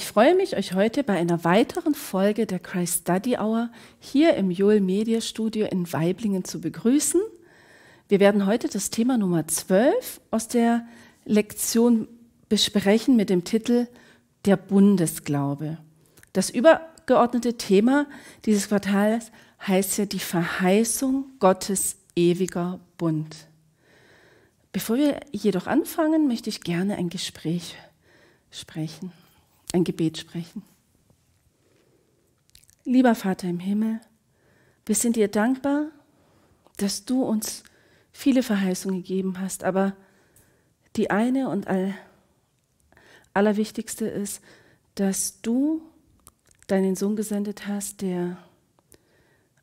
Ich freue mich, euch heute bei einer weiteren Folge der Christ Study Hour hier im Joel Media Studio in Weiblingen zu begrüßen. Wir werden heute das Thema Nummer 12 aus der Lektion besprechen mit dem Titel Der Bundesglaube. Das übergeordnete Thema dieses Quartals heißt ja die Verheißung Gottes ewiger Bund. Bevor wir jedoch anfangen, möchte ich gerne ein Gespräch sprechen ein Gebet sprechen. Lieber Vater im Himmel, wir sind dir dankbar, dass du uns viele Verheißungen gegeben hast, aber die eine und all, allerwichtigste ist, dass du deinen Sohn gesendet hast, der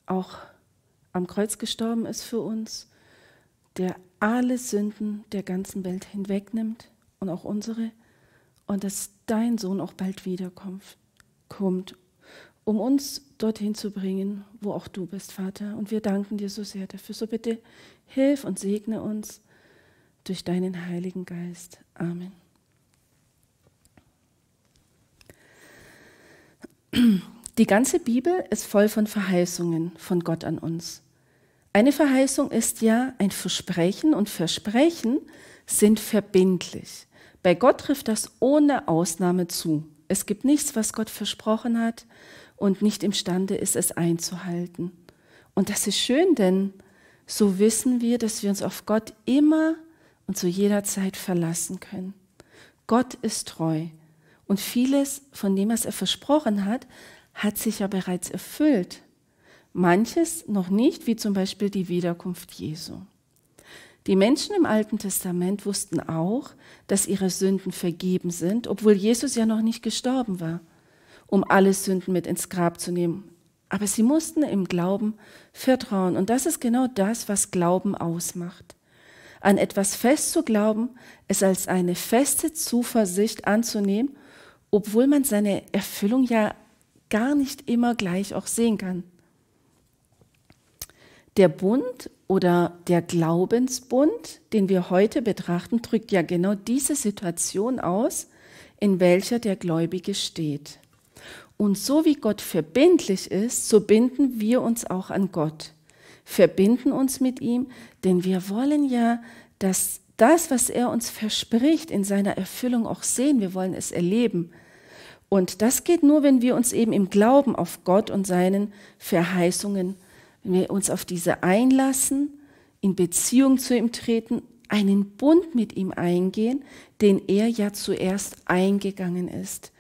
auch am Kreuz gestorben ist für uns, der alle Sünden der ganzen Welt hinwegnimmt und auch unsere und dass dein Sohn auch bald wiederkommt, kommt, um uns dorthin zu bringen, wo auch du bist, Vater. Und wir danken dir so sehr dafür. So bitte hilf und segne uns durch deinen Heiligen Geist. Amen. Die ganze Bibel ist voll von Verheißungen von Gott an uns. Eine Verheißung ist ja ein Versprechen und Versprechen sind verbindlich. Bei Gott trifft das ohne Ausnahme zu. Es gibt nichts, was Gott versprochen hat und nicht imstande ist, es einzuhalten. Und das ist schön, denn so wissen wir, dass wir uns auf Gott immer und zu jeder Zeit verlassen können. Gott ist treu. Und vieles, von dem, was er versprochen hat, hat sich ja bereits erfüllt. Manches noch nicht, wie zum Beispiel die Wiederkunft Jesu. Die Menschen im Alten Testament wussten auch, dass ihre Sünden vergeben sind, obwohl Jesus ja noch nicht gestorben war, um alle Sünden mit ins Grab zu nehmen. Aber sie mussten im Glauben vertrauen. Und das ist genau das, was Glauben ausmacht. An etwas fest zu glauben, es als eine feste Zuversicht anzunehmen, obwohl man seine Erfüllung ja gar nicht immer gleich auch sehen kann. Der Bund oder der Glaubensbund, den wir heute betrachten, drückt ja genau diese Situation aus, in welcher der Gläubige steht. Und so wie Gott verbindlich ist, so binden wir uns auch an Gott, verbinden uns mit ihm, denn wir wollen ja, dass das, was er uns verspricht, in seiner Erfüllung auch sehen. Wir wollen es erleben. Und das geht nur, wenn wir uns eben im Glauben auf Gott und seinen Verheißungen wenn wir uns auf diese einlassen, in Beziehung zu ihm treten, einen Bund mit ihm eingehen, den er ja zuerst eingegangen ist,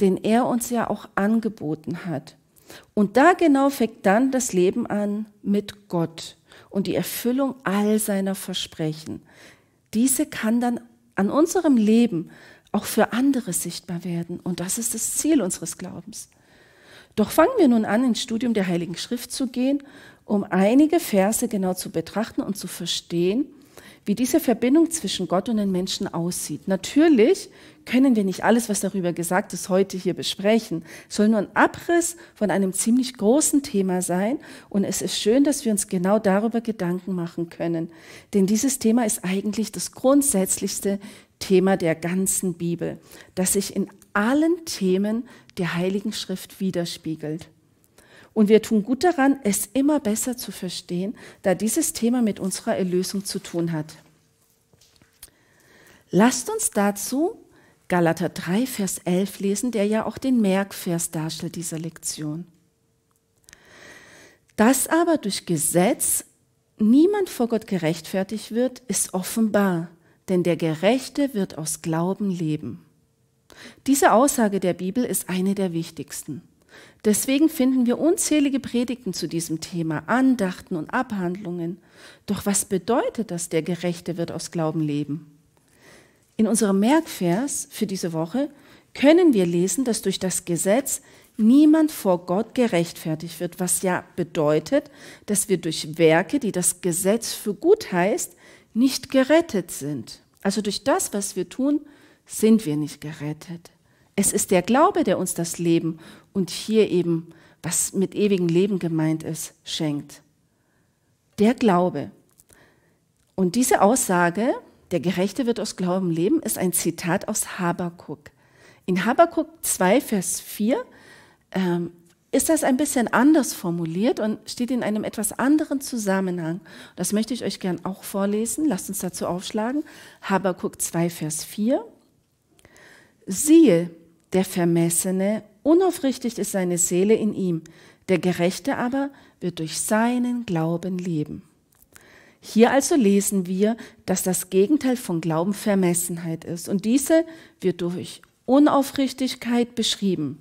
den er uns ja auch angeboten hat. Und da genau fängt dann das Leben an mit Gott und die Erfüllung all seiner Versprechen. Diese kann dann an unserem Leben auch für andere sichtbar werden. Und das ist das Ziel unseres Glaubens. Doch fangen wir nun an, ins Studium der Heiligen Schrift zu gehen, um einige Verse genau zu betrachten und zu verstehen, wie diese Verbindung zwischen Gott und den Menschen aussieht. Natürlich können wir nicht alles, was darüber gesagt ist, heute hier besprechen. Es soll nur ein Abriss von einem ziemlich großen Thema sein. Und es ist schön, dass wir uns genau darüber Gedanken machen können. Denn dieses Thema ist eigentlich das grundsätzlichste Thema der ganzen Bibel, das sich in allen Themen der Heiligen Schrift widerspiegelt. Und wir tun gut daran, es immer besser zu verstehen, da dieses Thema mit unserer Erlösung zu tun hat. Lasst uns dazu Galater 3, Vers 11 lesen, der ja auch den Merkvers darstellt dieser Lektion. Dass aber durch Gesetz niemand vor Gott gerechtfertigt wird, ist offenbar, denn der Gerechte wird aus Glauben leben. Diese Aussage der Bibel ist eine der wichtigsten. Deswegen finden wir unzählige Predigten zu diesem Thema, Andachten und Abhandlungen. Doch was bedeutet das, der Gerechte wird aus Glauben leben? In unserem Merkvers für diese Woche können wir lesen, dass durch das Gesetz niemand vor Gott gerechtfertigt wird, was ja bedeutet, dass wir durch Werke, die das Gesetz für gut heißt, nicht gerettet sind. Also durch das, was wir tun, sind wir nicht gerettet. Es ist der Glaube, der uns das Leben und hier eben, was mit ewigem Leben gemeint ist, schenkt. Der Glaube. Und diese Aussage, der Gerechte wird aus Glauben leben, ist ein Zitat aus Habakuk. In Habakuk 2, Vers 4 ähm, ist das ein bisschen anders formuliert und steht in einem etwas anderen Zusammenhang. Das möchte ich euch gern auch vorlesen. Lasst uns dazu aufschlagen. Habakuk 2, Vers 4. Siehe, der Vermessene, unaufrichtig ist seine Seele in ihm, der Gerechte aber wird durch seinen Glauben leben. Hier also lesen wir, dass das Gegenteil von Glauben Vermessenheit ist und diese wird durch Unaufrichtigkeit beschrieben.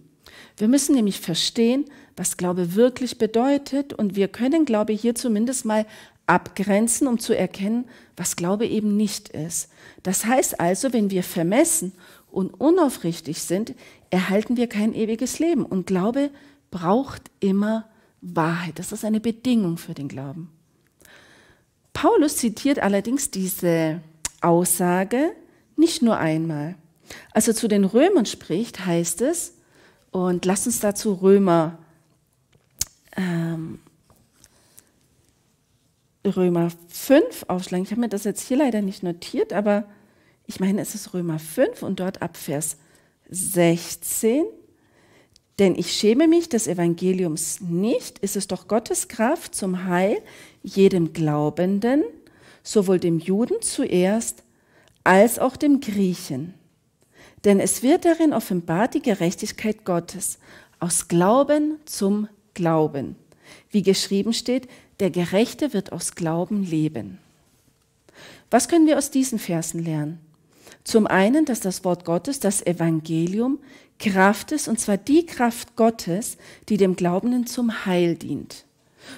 Wir müssen nämlich verstehen, was Glaube wirklich bedeutet und wir können Glaube hier zumindest mal abgrenzen, um zu erkennen, was Glaube eben nicht ist. Das heißt also, wenn wir vermessen und unaufrichtig sind, erhalten wir kein ewiges Leben. Und Glaube braucht immer Wahrheit. Das ist eine Bedingung für den Glauben. Paulus zitiert allerdings diese Aussage nicht nur einmal. Als er zu den Römern spricht, heißt es, und lasst uns dazu Römer, ähm, Römer 5 aufschlagen. Ich habe mir das jetzt hier leider nicht notiert, aber ich meine, es ist Römer 5 und dort ab Vers 16. Denn ich schäme mich des Evangeliums nicht, ist es doch Gottes Kraft zum Heil jedem Glaubenden, sowohl dem Juden zuerst als auch dem Griechen. Denn es wird darin offenbart die Gerechtigkeit Gottes aus Glauben zum Glauben. Wie geschrieben steht, der Gerechte wird aus Glauben leben. Was können wir aus diesen Versen lernen? Zum einen, dass das Wort Gottes, das Evangelium, Kraft ist, und zwar die Kraft Gottes, die dem Glaubenden zum Heil dient.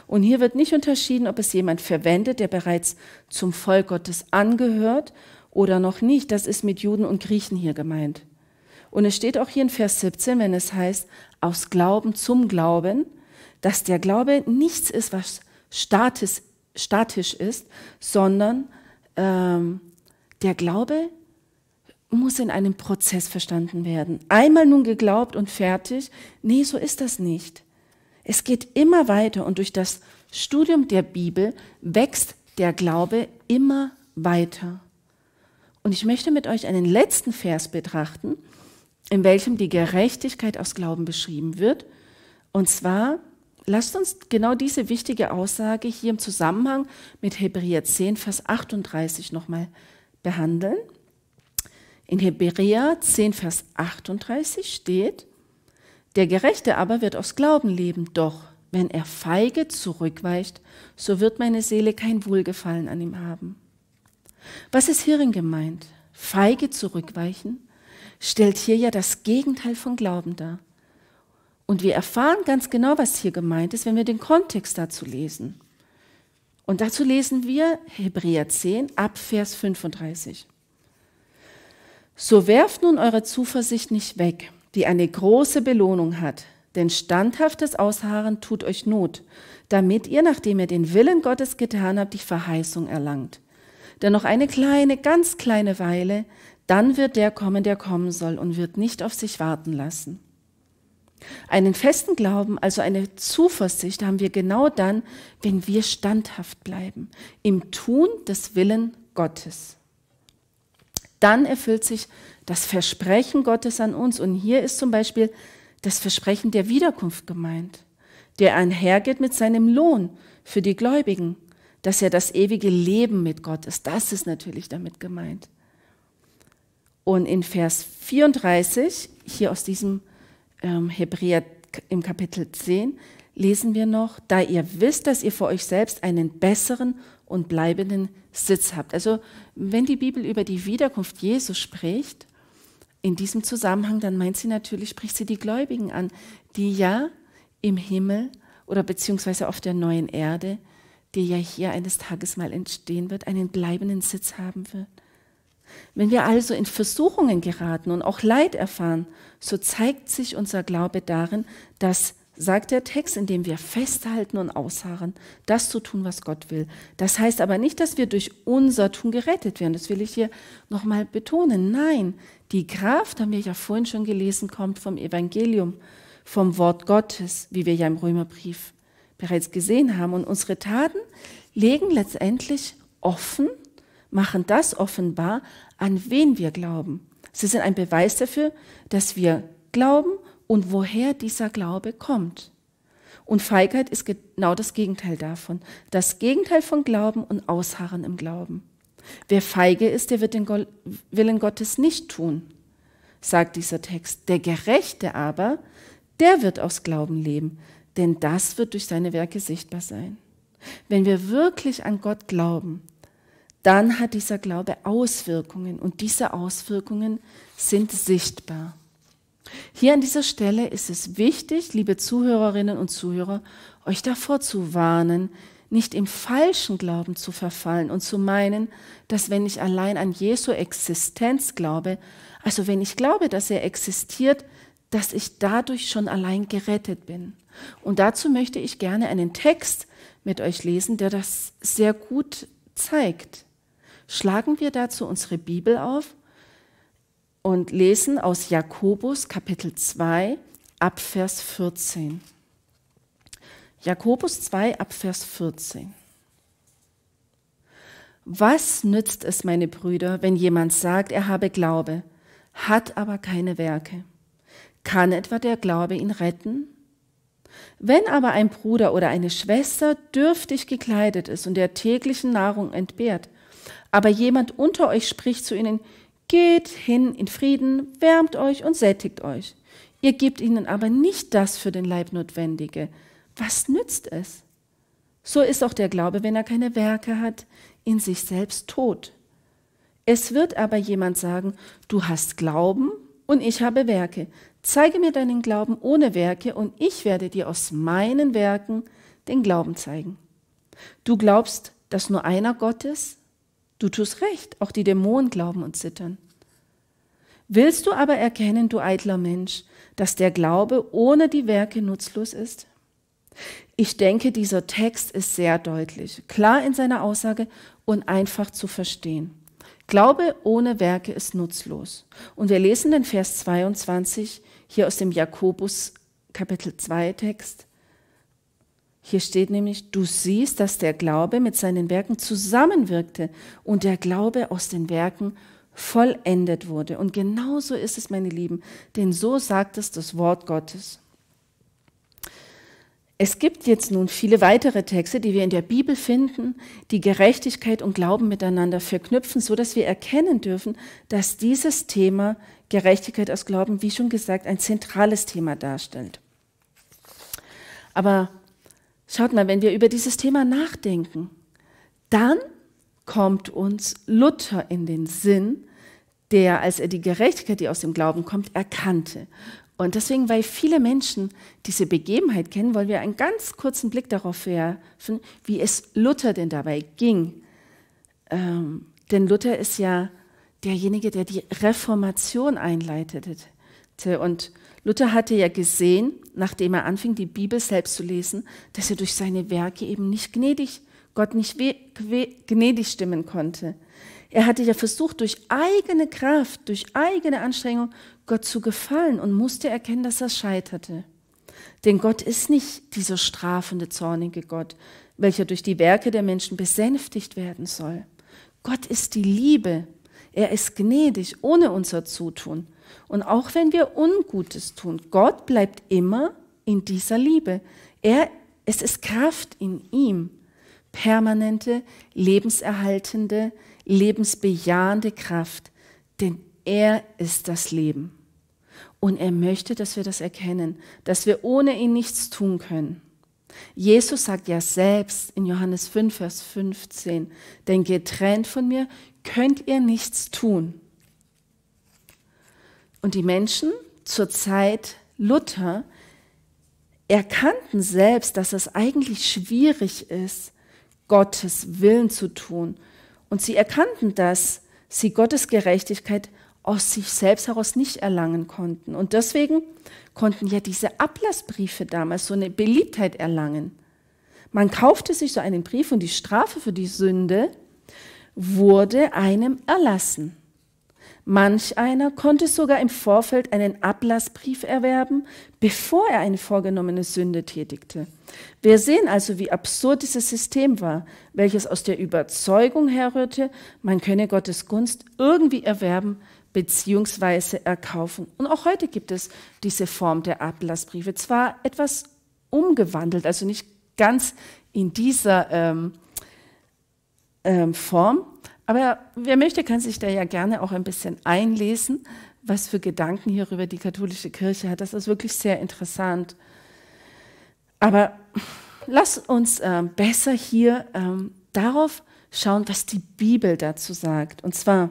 Und hier wird nicht unterschieden, ob es jemand verwendet, der bereits zum Volk Gottes angehört oder noch nicht. Das ist mit Juden und Griechen hier gemeint. Und es steht auch hier in Vers 17, wenn es heißt, aus Glauben zum Glauben, dass der Glaube nichts ist, was statisch, ist, sondern ähm, der Glaube muss in einem Prozess verstanden werden. Einmal nun geglaubt und fertig, nee, so ist das nicht. Es geht immer weiter und durch das Studium der Bibel wächst der Glaube immer weiter. Und ich möchte mit euch einen letzten Vers betrachten, in welchem die Gerechtigkeit aus Glauben beschrieben wird. Und zwar lasst uns genau diese wichtige Aussage hier im Zusammenhang mit Hebräer 10, Vers 38 nochmal behandeln. In Hebräer 10, Vers 38 steht, der Gerechte aber wird aus Glauben leben, doch wenn er feige zurückweicht, so wird meine Seele kein Wohlgefallen an ihm haben. Was ist hierin gemeint? Feige zurückweichen stellt hier ja das Gegenteil von Glauben dar. Und wir erfahren ganz genau, was hier gemeint ist, wenn wir den Kontext dazu lesen. Und dazu lesen wir Hebräer 10 ab Vers 35. So werft nun eure Zuversicht nicht weg, die eine große Belohnung hat, denn standhaftes Ausharren tut euch Not, damit ihr, nachdem ihr den Willen Gottes getan habt, die Verheißung erlangt. Denn noch eine kleine, ganz kleine Weile, dann wird der kommen, der kommen soll und wird nicht auf sich warten lassen. Einen festen Glauben, also eine Zuversicht haben wir genau dann, wenn wir standhaft bleiben, im Tun des Willen Gottes dann erfüllt sich das Versprechen Gottes an uns. Und hier ist zum Beispiel das Versprechen der Wiederkunft gemeint, der einhergeht mit seinem Lohn für die Gläubigen, dass er das ewige Leben mit Gott ist. Das ist natürlich damit gemeint. Und in Vers 34, hier aus diesem ähm, Hebräer im Kapitel 10, lesen wir noch, da ihr wisst, dass ihr für euch selbst einen besseren und bleibenden Sitz habt. Also wenn die Bibel über die Wiederkunft Jesu spricht, in diesem Zusammenhang, dann meint sie natürlich, spricht sie die Gläubigen an, die ja im Himmel oder beziehungsweise auf der neuen Erde, die ja hier eines Tages mal entstehen wird, einen bleibenden Sitz haben wird. Wenn wir also in Versuchungen geraten und auch Leid erfahren, so zeigt sich unser Glaube darin, dass sagt der Text, indem wir festhalten und ausharren, das zu tun, was Gott will. Das heißt aber nicht, dass wir durch unser Tun gerettet werden. Das will ich hier nochmal betonen. Nein, die Kraft, haben wir ja vorhin schon gelesen, kommt vom Evangelium, vom Wort Gottes, wie wir ja im Römerbrief bereits gesehen haben. Und unsere Taten legen letztendlich offen, machen das offenbar, an wen wir glauben. Sie sind ein Beweis dafür, dass wir glauben und woher dieser Glaube kommt. Und Feigheit ist genau das Gegenteil davon. Das Gegenteil von Glauben und Ausharren im Glauben. Wer feige ist, der wird den Willen Gottes nicht tun, sagt dieser Text. Der Gerechte aber, der wird aus Glauben leben, denn das wird durch seine Werke sichtbar sein. Wenn wir wirklich an Gott glauben, dann hat dieser Glaube Auswirkungen und diese Auswirkungen sind sichtbar. Hier an dieser Stelle ist es wichtig, liebe Zuhörerinnen und Zuhörer, euch davor zu warnen, nicht im falschen Glauben zu verfallen und zu meinen, dass wenn ich allein an Jesu Existenz glaube, also wenn ich glaube, dass er existiert, dass ich dadurch schon allein gerettet bin. Und dazu möchte ich gerne einen Text mit euch lesen, der das sehr gut zeigt. Schlagen wir dazu unsere Bibel auf und lesen aus Jakobus Kapitel 2 ab Vers 14. Jakobus 2 ab Vers 14. Was nützt es, meine Brüder, wenn jemand sagt, er habe Glaube, hat aber keine Werke? Kann etwa der Glaube ihn retten? Wenn aber ein Bruder oder eine Schwester dürftig gekleidet ist und der täglichen Nahrung entbehrt, aber jemand unter euch spricht zu ihnen, Geht hin in Frieden, wärmt euch und sättigt euch. Ihr gebt ihnen aber nicht das für den Leib Notwendige. Was nützt es? So ist auch der Glaube, wenn er keine Werke hat, in sich selbst tot. Es wird aber jemand sagen, du hast Glauben und ich habe Werke. Zeige mir deinen Glauben ohne Werke und ich werde dir aus meinen Werken den Glauben zeigen. Du glaubst, dass nur einer Gott ist? Du tust recht, auch die Dämonen glauben und zittern. Willst du aber erkennen, du eitler Mensch, dass der Glaube ohne die Werke nutzlos ist? Ich denke, dieser Text ist sehr deutlich, klar in seiner Aussage und einfach zu verstehen. Glaube ohne Werke ist nutzlos. Und wir lesen den Vers 22 hier aus dem Jakobus Kapitel 2 Text. Hier steht nämlich, du siehst, dass der Glaube mit seinen Werken zusammenwirkte und der Glaube aus den Werken vollendet wurde. Und genau so ist es, meine Lieben, denn so sagt es das Wort Gottes. Es gibt jetzt nun viele weitere Texte, die wir in der Bibel finden, die Gerechtigkeit und Glauben miteinander verknüpfen, so dass wir erkennen dürfen, dass dieses Thema Gerechtigkeit aus Glauben, wie schon gesagt, ein zentrales Thema darstellt. Aber Schaut mal, wenn wir über dieses Thema nachdenken, dann kommt uns Luther in den Sinn, der, als er die Gerechtigkeit, die aus dem Glauben kommt, erkannte. Und deswegen, weil viele Menschen diese Begebenheit kennen, wollen wir einen ganz kurzen Blick darauf werfen, wie es Luther denn dabei ging. Ähm, denn Luther ist ja derjenige, der die Reformation einleitete. Und Luther hatte ja gesehen, nachdem er anfing, die Bibel selbst zu lesen, dass er durch seine Werke eben nicht gnädig, Gott nicht gnädig stimmen konnte. Er hatte ja versucht, durch eigene Kraft, durch eigene Anstrengung Gott zu gefallen und musste erkennen, dass er scheiterte. Denn Gott ist nicht dieser strafende, zornige Gott, welcher durch die Werke der Menschen besänftigt werden soll. Gott ist die Liebe. Er ist gnädig ohne unser Zutun. Und auch wenn wir Ungutes tun, Gott bleibt immer in dieser Liebe. Er, es ist Kraft in ihm, permanente, lebenserhaltende, lebensbejahende Kraft, denn er ist das Leben. Und er möchte, dass wir das erkennen, dass wir ohne ihn nichts tun können. Jesus sagt ja selbst in Johannes 5, Vers 15, denn getrennt von mir könnt ihr nichts tun. Und die Menschen zur Zeit Luther erkannten selbst, dass es eigentlich schwierig ist, Gottes Willen zu tun. Und sie erkannten, dass sie Gottes Gerechtigkeit aus sich selbst heraus nicht erlangen konnten. Und deswegen konnten ja diese Ablassbriefe damals so eine Beliebtheit erlangen. Man kaufte sich so einen Brief und die Strafe für die Sünde wurde einem erlassen. Manch einer konnte sogar im Vorfeld einen Ablassbrief erwerben, bevor er eine vorgenommene Sünde tätigte. Wir sehen also, wie absurd dieses System war, welches aus der Überzeugung herrührte, man könne Gottes Gunst irgendwie erwerben bzw. erkaufen. Und auch heute gibt es diese Form der Ablassbriefe, zwar etwas umgewandelt, also nicht ganz in dieser ähm, ähm, Form, aber wer möchte, kann sich da ja gerne auch ein bisschen einlesen, was für Gedanken hierüber die katholische Kirche hat. Das ist wirklich sehr interessant. Aber lass uns äh, besser hier ähm, darauf schauen, was die Bibel dazu sagt. Und zwar,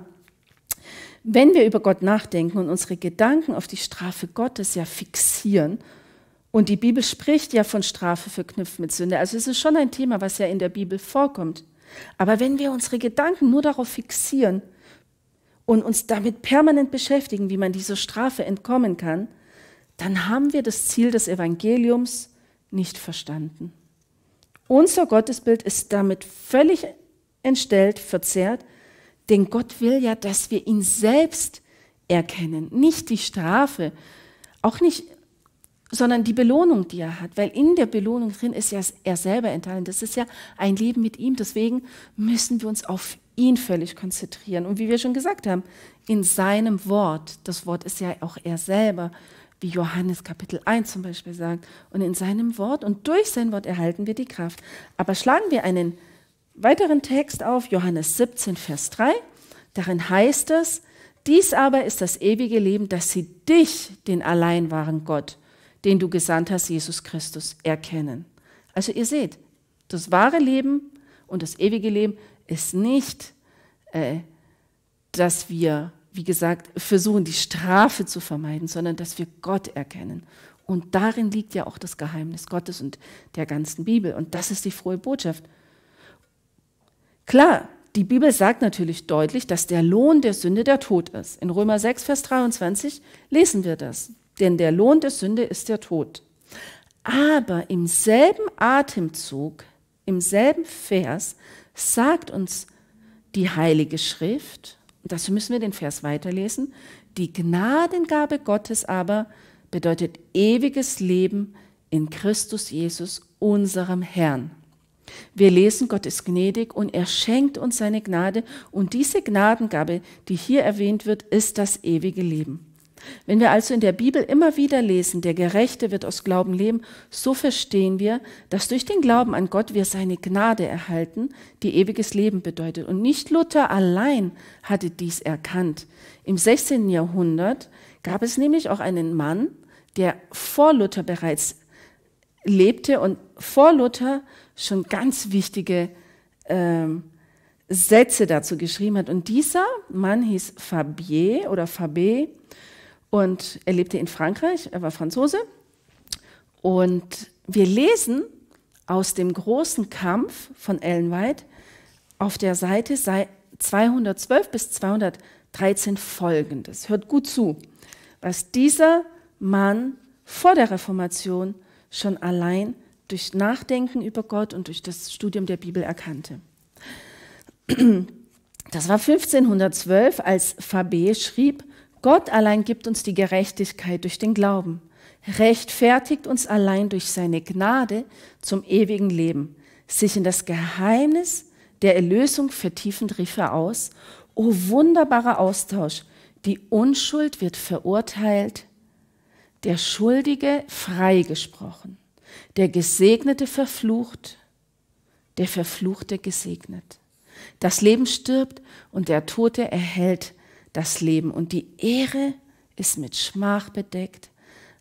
wenn wir über Gott nachdenken und unsere Gedanken auf die Strafe Gottes ja fixieren, und die Bibel spricht ja von Strafe verknüpft mit Sünde, also es ist schon ein Thema, was ja in der Bibel vorkommt aber wenn wir unsere Gedanken nur darauf fixieren und uns damit permanent beschäftigen, wie man dieser Strafe entkommen kann, dann haben wir das Ziel des Evangeliums nicht verstanden. Unser Gottesbild ist damit völlig entstellt, verzerrt, denn Gott will ja, dass wir ihn selbst erkennen, nicht die Strafe, auch nicht sondern die Belohnung, die er hat, weil in der Belohnung drin ist ja er selber enthalten. Das ist ja ein Leben mit ihm. Deswegen müssen wir uns auf ihn völlig konzentrieren. Und wie wir schon gesagt haben, in seinem Wort, das Wort ist ja auch er selber, wie Johannes Kapitel 1 zum Beispiel sagt, und in seinem Wort und durch sein Wort erhalten wir die Kraft. Aber schlagen wir einen weiteren Text auf, Johannes 17, Vers 3, darin heißt es, dies aber ist das ewige Leben, dass sie dich, den allein wahren Gott, den du gesandt hast, Jesus Christus, erkennen. Also ihr seht, das wahre Leben und das ewige Leben ist nicht, äh, dass wir, wie gesagt, versuchen, die Strafe zu vermeiden, sondern dass wir Gott erkennen. Und darin liegt ja auch das Geheimnis Gottes und der ganzen Bibel. Und das ist die frohe Botschaft. Klar, die Bibel sagt natürlich deutlich, dass der Lohn der Sünde der Tod ist. In Römer 6, Vers 23 lesen wir das denn der Lohn der Sünde ist der Tod. Aber im selben Atemzug, im selben Vers sagt uns die Heilige Schrift, dazu müssen wir den Vers weiterlesen, die Gnadengabe Gottes aber bedeutet ewiges Leben in Christus Jesus, unserem Herrn. Wir lesen, Gott ist gnädig und er schenkt uns seine Gnade und diese Gnadengabe, die hier erwähnt wird, ist das ewige Leben. Wenn wir also in der Bibel immer wieder lesen, der Gerechte wird aus Glauben leben, so verstehen wir, dass durch den Glauben an Gott wir seine Gnade erhalten, die ewiges Leben bedeutet. Und nicht Luther allein hatte dies erkannt. Im 16. Jahrhundert gab es nämlich auch einen Mann, der vor Luther bereits lebte und vor Luther schon ganz wichtige ähm, Sätze dazu geschrieben hat. Und dieser Mann hieß Fabier oder Fabé und er lebte in Frankreich, er war Franzose. Und wir lesen aus dem großen Kampf von Ellen White auf der Seite 212 bis 213 folgendes. Hört gut zu, was dieser Mann vor der Reformation schon allein durch Nachdenken über Gott und durch das Studium der Bibel erkannte. Das war 1512, als Fabé schrieb, Gott allein gibt uns die Gerechtigkeit durch den Glauben, rechtfertigt uns allein durch seine Gnade zum ewigen Leben. Sich in das Geheimnis der Erlösung vertiefend rief er aus, O wunderbarer Austausch, die Unschuld wird verurteilt, der Schuldige freigesprochen, der Gesegnete verflucht, der Verfluchte gesegnet. Das Leben stirbt und der Tote erhält das Leben und die Ehre ist mit Schmach bedeckt,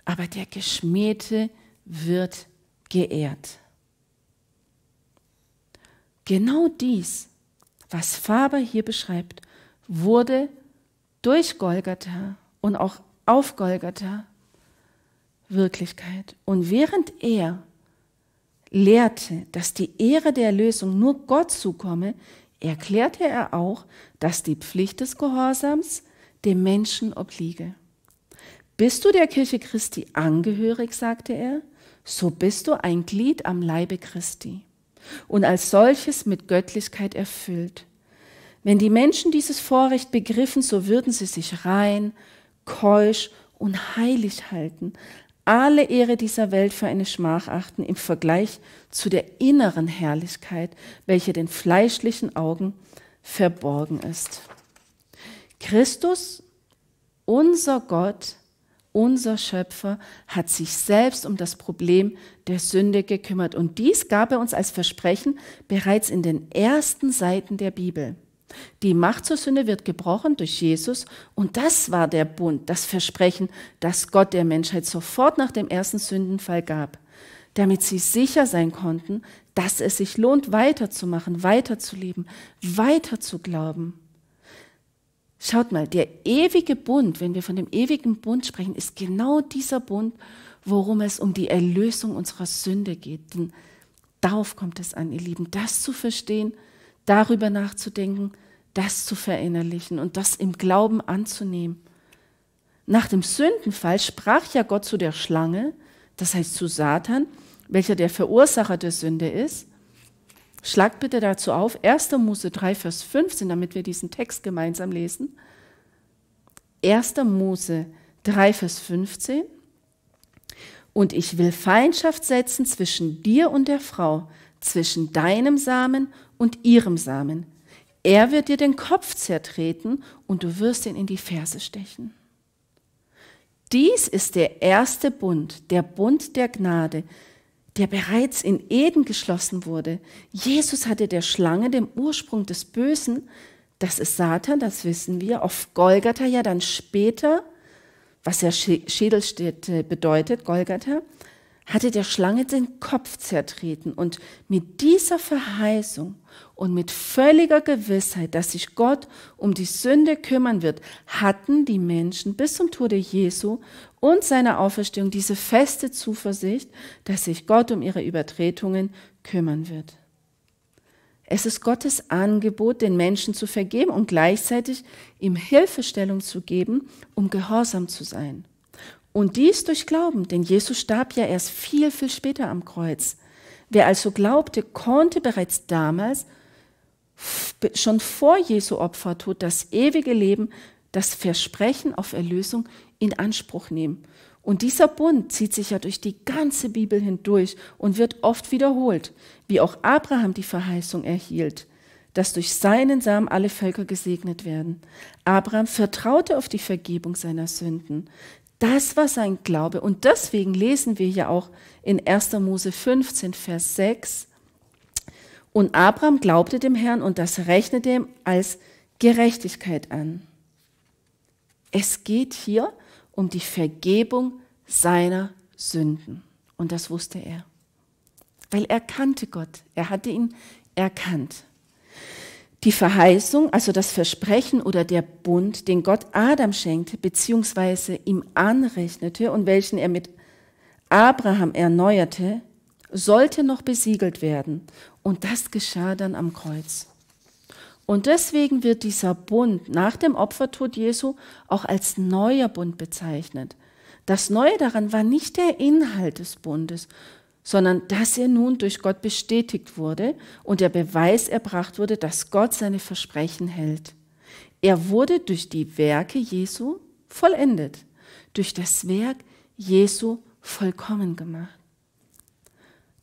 aber der Geschmähte wird geehrt. Genau dies, was Faber hier beschreibt, wurde durch Golgatha und auch auf Golgatha Wirklichkeit. Und während er lehrte, dass die Ehre der Erlösung nur Gott zukomme, erklärte er auch, dass die Pflicht des Gehorsams dem Menschen obliege. Bist du der Kirche Christi angehörig, sagte er, so bist du ein Glied am Leibe Christi und als solches mit Göttlichkeit erfüllt. Wenn die Menschen dieses Vorrecht begriffen, so würden sie sich rein, keusch und heilig halten, alle Ehre dieser Welt für eine Schmach achten im Vergleich zu der inneren Herrlichkeit, welche den fleischlichen Augen verborgen ist. Christus, unser Gott, unser Schöpfer, hat sich selbst um das Problem der Sünde gekümmert. Und dies gab er uns als Versprechen bereits in den ersten Seiten der Bibel. Die Macht zur Sünde wird gebrochen durch Jesus und das war der Bund, das Versprechen, das Gott der Menschheit sofort nach dem ersten Sündenfall gab, damit sie sicher sein konnten, dass es sich lohnt, weiterzumachen, weiterzuleben, weiterzuglauben. Schaut mal, der ewige Bund, wenn wir von dem ewigen Bund sprechen, ist genau dieser Bund, worum es um die Erlösung unserer Sünde geht. Denn darauf kommt es an, ihr Lieben, das zu verstehen, darüber nachzudenken, das zu verinnerlichen und das im Glauben anzunehmen. Nach dem Sündenfall sprach ja Gott zu der Schlange, das heißt zu Satan, welcher der Verursacher der Sünde ist. Schlagt bitte dazu auf, 1. Mose 3, Vers 15, damit wir diesen Text gemeinsam lesen. 1. Mose 3, Vers 15. Und ich will Feindschaft setzen zwischen dir und der Frau, zwischen deinem Samen und ihrem Samen. Er wird dir den Kopf zertreten und du wirst ihn in die Ferse stechen. Dies ist der erste Bund, der Bund der Gnade, der bereits in Eden geschlossen wurde. Jesus hatte der Schlange, dem Ursprung des Bösen, das ist Satan, das wissen wir, auf Golgatha ja dann später, was ja Schädelstätte bedeutet, Golgatha, hatte der Schlange den Kopf zertreten und mit dieser Verheißung und mit völliger Gewissheit, dass sich Gott um die Sünde kümmern wird, hatten die Menschen bis zum Tode Jesu und seiner Auferstehung diese feste Zuversicht, dass sich Gott um ihre Übertretungen kümmern wird. Es ist Gottes Angebot, den Menschen zu vergeben und gleichzeitig ihm Hilfestellung zu geben, um gehorsam zu sein. Und dies durch Glauben, denn Jesus starb ja erst viel, viel später am Kreuz. Wer also glaubte, konnte bereits damals, schon vor Jesu Opfertod, das ewige Leben, das Versprechen auf Erlösung in Anspruch nehmen. Und dieser Bund zieht sich ja durch die ganze Bibel hindurch und wird oft wiederholt, wie auch Abraham die Verheißung erhielt dass durch seinen Samen alle Völker gesegnet werden. Abraham vertraute auf die Vergebung seiner Sünden. Das war sein Glaube. Und deswegen lesen wir ja auch in 1. Mose 15, Vers 6. Und Abraham glaubte dem Herrn und das rechnete ihm als Gerechtigkeit an. Es geht hier um die Vergebung seiner Sünden. Und das wusste er. Weil er kannte Gott. Er hatte ihn erkannt. Die Verheißung, also das Versprechen oder der Bund, den Gott Adam schenkte bzw. ihm anrechnete und welchen er mit Abraham erneuerte, sollte noch besiegelt werden. Und das geschah dann am Kreuz. Und deswegen wird dieser Bund nach dem Opfertod Jesu auch als neuer Bund bezeichnet. Das Neue daran war nicht der Inhalt des Bundes, sondern dass er nun durch Gott bestätigt wurde und der Beweis erbracht wurde, dass Gott seine Versprechen hält. Er wurde durch die Werke Jesu vollendet, durch das Werk Jesu vollkommen gemacht.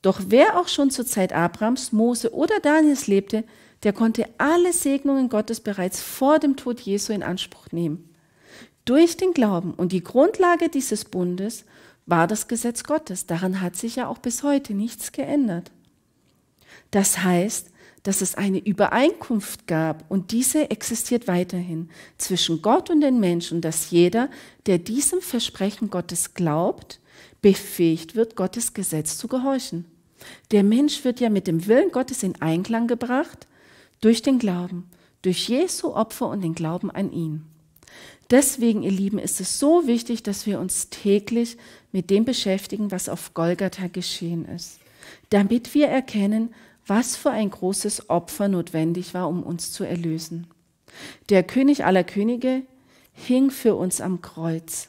Doch wer auch schon zur Zeit Abrams, Mose oder Daniels lebte, der konnte alle Segnungen Gottes bereits vor dem Tod Jesu in Anspruch nehmen. Durch den Glauben und die Grundlage dieses Bundes war das Gesetz Gottes. Daran hat sich ja auch bis heute nichts geändert. Das heißt, dass es eine Übereinkunft gab und diese existiert weiterhin zwischen Gott und den Menschen, dass jeder, der diesem Versprechen Gottes glaubt, befähigt wird, Gottes Gesetz zu gehorchen. Der Mensch wird ja mit dem Willen Gottes in Einklang gebracht durch den Glauben, durch Jesu Opfer und den Glauben an ihn. Deswegen, ihr Lieben, ist es so wichtig, dass wir uns täglich mit dem beschäftigen, was auf Golgatha geschehen ist, damit wir erkennen, was für ein großes Opfer notwendig war, um uns zu erlösen. Der König aller Könige hing für uns am Kreuz.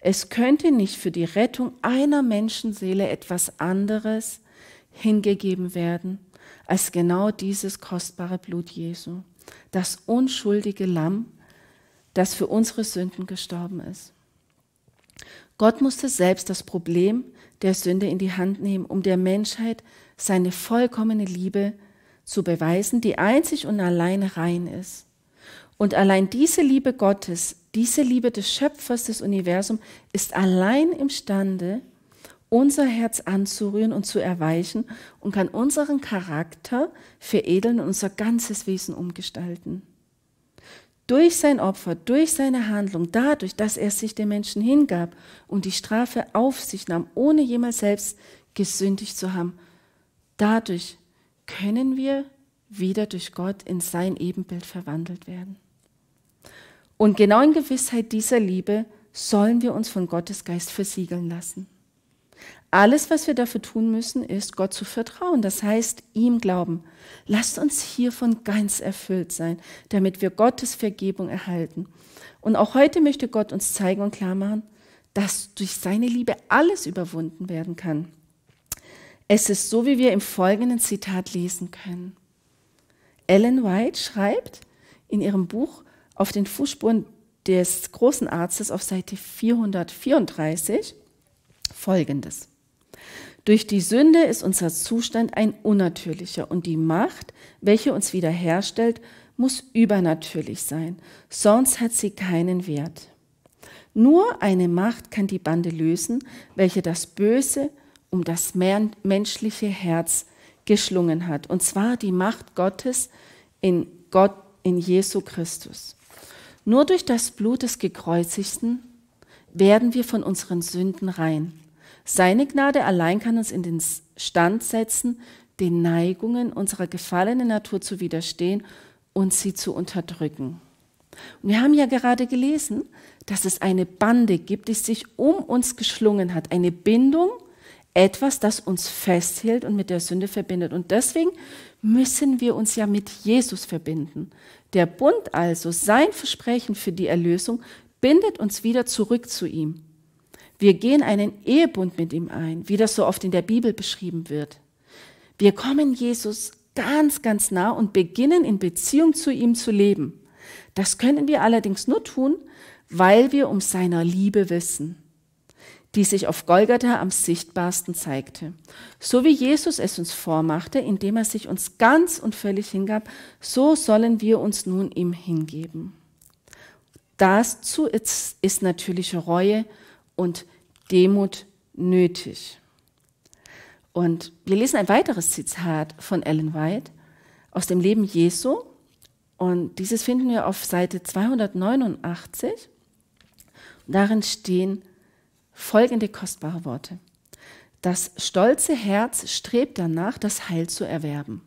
Es könnte nicht für die Rettung einer Menschenseele etwas anderes hingegeben werden als genau dieses kostbare Blut Jesu, das unschuldige Lamm, das für unsere Sünden gestorben ist. Gott musste selbst das Problem der Sünde in die Hand nehmen, um der Menschheit seine vollkommene Liebe zu beweisen, die einzig und allein rein ist. Und allein diese Liebe Gottes, diese Liebe des Schöpfers des Universums ist allein imstande, unser Herz anzurühren und zu erweichen und kann unseren Charakter veredeln und unser ganzes Wesen umgestalten durch sein Opfer, durch seine Handlung, dadurch, dass er sich den Menschen hingab und die Strafe auf sich nahm, ohne jemals selbst gesündigt zu haben, dadurch können wir wieder durch Gott in sein Ebenbild verwandelt werden. Und genau in Gewissheit dieser Liebe sollen wir uns von Gottes Geist versiegeln lassen. Alles, was wir dafür tun müssen, ist, Gott zu vertrauen. Das heißt, ihm glauben. Lasst uns hiervon ganz erfüllt sein, damit wir Gottes Vergebung erhalten. Und auch heute möchte Gott uns zeigen und klar machen, dass durch seine Liebe alles überwunden werden kann. Es ist so, wie wir im folgenden Zitat lesen können. Ellen White schreibt in ihrem Buch auf den Fußspuren des großen Arztes auf Seite 434, Folgendes. Durch die Sünde ist unser Zustand ein unnatürlicher und die Macht, welche uns wiederherstellt, muss übernatürlich sein, sonst hat sie keinen Wert. Nur eine Macht kann die Bande lösen, welche das Böse um das menschliche Herz geschlungen hat, und zwar die Macht Gottes in Gott in Jesu Christus. Nur durch das Blut des gekreuzigten werden wir von unseren Sünden rein. Seine Gnade allein kann uns in den Stand setzen, den Neigungen unserer gefallenen Natur zu widerstehen und sie zu unterdrücken. Und wir haben ja gerade gelesen, dass es eine Bande gibt, die sich um uns geschlungen hat, eine Bindung, etwas, das uns festhält und mit der Sünde verbindet. Und deswegen müssen wir uns ja mit Jesus verbinden. Der Bund also, sein Versprechen für die Erlösung, bindet uns wieder zurück zu ihm. Wir gehen einen Ehebund mit ihm ein, wie das so oft in der Bibel beschrieben wird. Wir kommen Jesus ganz, ganz nah und beginnen in Beziehung zu ihm zu leben. Das können wir allerdings nur tun, weil wir um seiner Liebe wissen, die sich auf Golgatha am sichtbarsten zeigte. So wie Jesus es uns vormachte, indem er sich uns ganz und völlig hingab, so sollen wir uns nun ihm hingeben. Dazu ist, ist natürlich Reue und Demut nötig. Und wir lesen ein weiteres Zitat von Ellen White aus dem Leben Jesu. Und dieses finden wir auf Seite 289. Darin stehen folgende kostbare Worte. Das stolze Herz strebt danach, das Heil zu erwerben.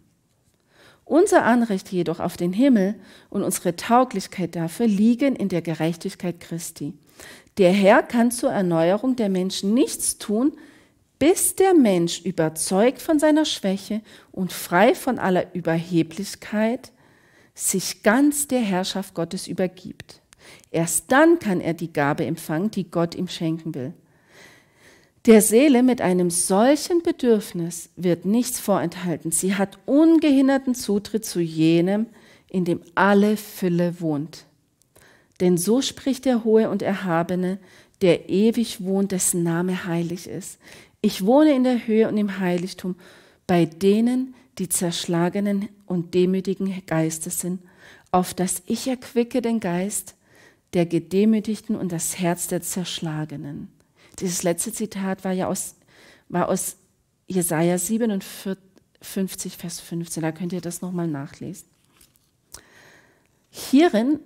Unser Anrecht jedoch auf den Himmel und unsere Tauglichkeit dafür liegen in der Gerechtigkeit Christi. Der Herr kann zur Erneuerung der Menschen nichts tun, bis der Mensch überzeugt von seiner Schwäche und frei von aller Überheblichkeit sich ganz der Herrschaft Gottes übergibt. Erst dann kann er die Gabe empfangen, die Gott ihm schenken will. Der Seele mit einem solchen Bedürfnis wird nichts vorenthalten. Sie hat ungehinderten Zutritt zu jenem, in dem alle Fülle wohnt. Denn so spricht der Hohe und Erhabene, der ewig wohnt, dessen Name heilig ist. Ich wohne in der Höhe und im Heiligtum bei denen, die zerschlagenen und demütigen Geistes sind, auf das ich erquicke den Geist der Gedemütigten und das Herz der Zerschlagenen. Dieses letzte Zitat war ja aus, war aus Jesaja 57, Vers 15. Da könnt ihr das nochmal nachlesen. Hierin,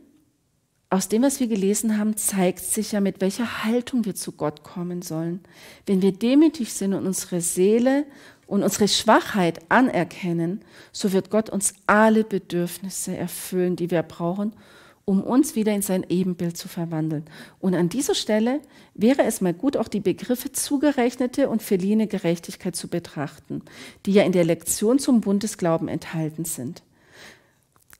aus dem, was wir gelesen haben, zeigt sich ja, mit welcher Haltung wir zu Gott kommen sollen. Wenn wir demütig sind und unsere Seele und unsere Schwachheit anerkennen, so wird Gott uns alle Bedürfnisse erfüllen, die wir brauchen um uns wieder in sein Ebenbild zu verwandeln. Und an dieser Stelle wäre es mal gut, auch die Begriffe zugerechnete und verliehene Gerechtigkeit zu betrachten, die ja in der Lektion zum Bundesglauben enthalten sind.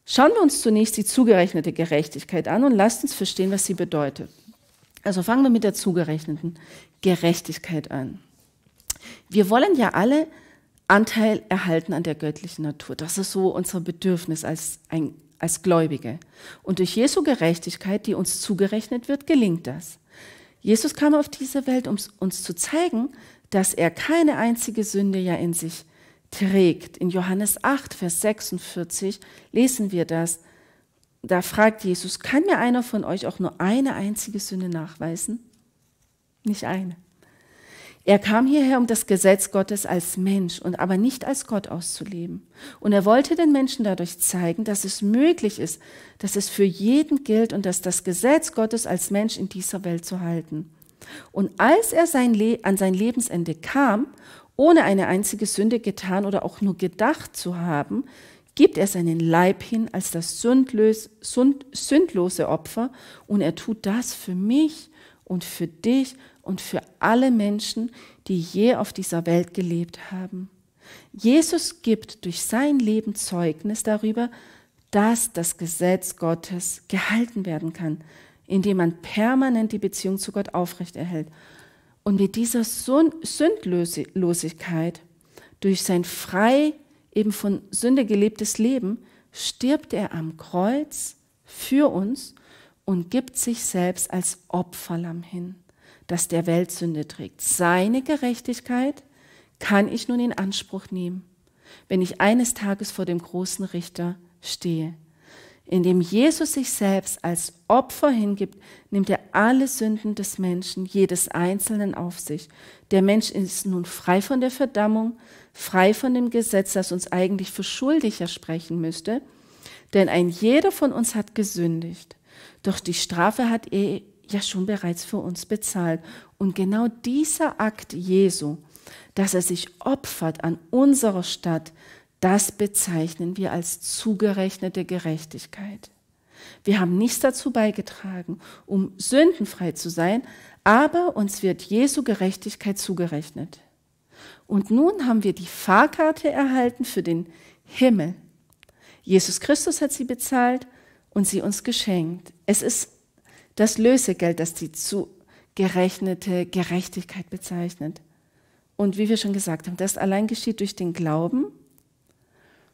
Schauen wir uns zunächst die zugerechnete Gerechtigkeit an und lasst uns verstehen, was sie bedeutet. Also fangen wir mit der zugerechneten Gerechtigkeit an. Wir wollen ja alle Anteil erhalten an der göttlichen Natur. Das ist so unser Bedürfnis als ein als Gläubige. Und durch Jesu Gerechtigkeit, die uns zugerechnet wird, gelingt das. Jesus kam auf diese Welt, um uns zu zeigen, dass er keine einzige Sünde ja in sich trägt. In Johannes 8, Vers 46 lesen wir das. Da fragt Jesus, kann mir einer von euch auch nur eine einzige Sünde nachweisen? Nicht eine. Er kam hierher, um das Gesetz Gottes als Mensch und aber nicht als Gott auszuleben. Und er wollte den Menschen dadurch zeigen, dass es möglich ist, dass es für jeden gilt und dass das Gesetz Gottes als Mensch in dieser Welt zu halten. Und als er sein an sein Lebensende kam, ohne eine einzige Sünde getan oder auch nur gedacht zu haben, gibt er seinen Leib hin als das sündlose Opfer und er tut das für mich und für dich und für alle Menschen, die je auf dieser Welt gelebt haben. Jesus gibt durch sein Leben Zeugnis darüber, dass das Gesetz Gottes gehalten werden kann, indem man permanent die Beziehung zu Gott aufrechterhält. Und mit dieser Sündlosigkeit, durch sein frei eben von Sünde gelebtes Leben, stirbt er am Kreuz für uns und gibt sich selbst als Opferlamm hin das der Welt Sünde trägt. Seine Gerechtigkeit kann ich nun in Anspruch nehmen, wenn ich eines Tages vor dem großen Richter stehe. Indem Jesus sich selbst als Opfer hingibt, nimmt er alle Sünden des Menschen, jedes Einzelnen auf sich. Der Mensch ist nun frei von der Verdammung, frei von dem Gesetz, das uns eigentlich für Schuldiger sprechen müsste. Denn ein jeder von uns hat gesündigt. Doch die Strafe hat er ja schon bereits für uns bezahlt. Und genau dieser Akt Jesu, dass er sich opfert an unserer Stadt, das bezeichnen wir als zugerechnete Gerechtigkeit. Wir haben nichts dazu beigetragen, um sündenfrei zu sein, aber uns wird Jesu Gerechtigkeit zugerechnet. Und nun haben wir die Fahrkarte erhalten für den Himmel. Jesus Christus hat sie bezahlt und sie uns geschenkt. Es ist das Lösegeld, das die zugerechnete Gerechtigkeit bezeichnet. Und wie wir schon gesagt haben, das allein geschieht durch den Glauben,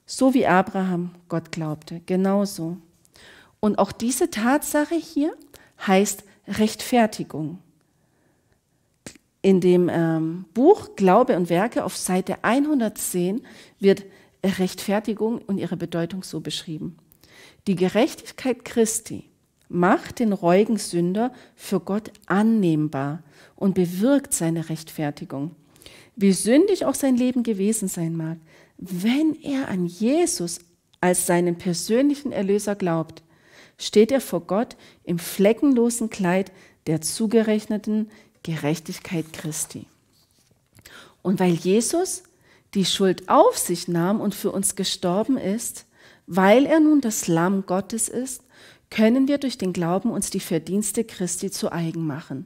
so wie Abraham Gott glaubte, genauso. Und auch diese Tatsache hier heißt Rechtfertigung. In dem ähm, Buch Glaube und Werke auf Seite 110 wird Rechtfertigung und ihre Bedeutung so beschrieben. Die Gerechtigkeit Christi macht den reuigen Sünder für Gott annehmbar und bewirkt seine Rechtfertigung. Wie sündig auch sein Leben gewesen sein mag, wenn er an Jesus als seinen persönlichen Erlöser glaubt, steht er vor Gott im fleckenlosen Kleid der zugerechneten Gerechtigkeit Christi. Und weil Jesus die Schuld auf sich nahm und für uns gestorben ist, weil er nun das Lamm Gottes ist, können wir durch den Glauben uns die Verdienste Christi zu eigen machen.